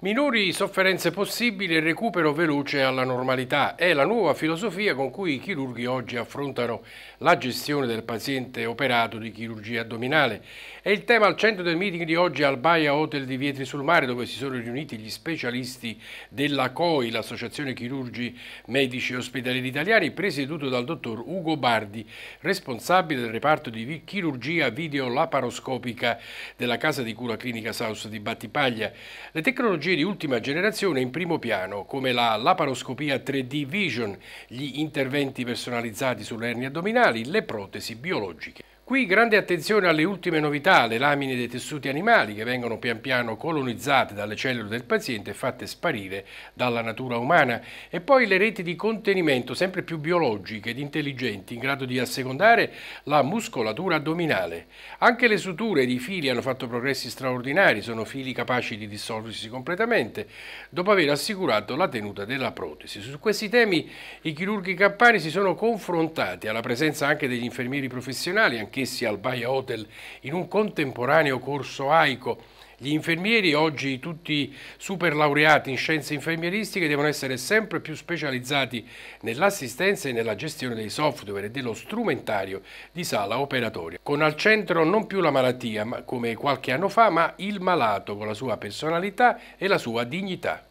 Minori sofferenze possibili e recupero veloce alla normalità è la nuova filosofia con cui i chirurghi oggi affrontano la gestione del paziente operato di chirurgia addominale. È il tema al centro del meeting di oggi al Baia Hotel di Vietri sul Mare dove si sono riuniti gli specialisti della COI, l'Associazione Chirurgi Medici Ospedalieri Italiani, presieduto dal dottor Ugo Bardi, responsabile del reparto di chirurgia videolaparoscopica della Casa di Cura Clinica South di Battipaglia. Le tecnologie tecnologie di ultima generazione in primo piano, come la laparoscopia 3D Vision, gli interventi personalizzati sulle ernie addominali, le protesi biologiche. Qui grande attenzione alle ultime novità, le lamine dei tessuti animali che vengono pian piano colonizzate dalle cellule del paziente e fatte sparire dalla natura umana e poi le reti di contenimento sempre più biologiche ed intelligenti in grado di assecondare la muscolatura addominale. Anche le suture ed i fili hanno fatto progressi straordinari, sono fili capaci di dissolversi completamente dopo aver assicurato la tenuta della protesi. Su questi temi i chirurghi campani si sono confrontati alla presenza anche degli infermieri professionali, anche anch'essi al Baia Hotel in un contemporaneo corso AICO. Gli infermieri, oggi tutti superlaureati in scienze infermieristiche, devono essere sempre più specializzati nell'assistenza e nella gestione dei software e dello strumentario di sala operatoria, con al centro non più la malattia, come qualche anno fa, ma il malato con la sua personalità e la sua dignità.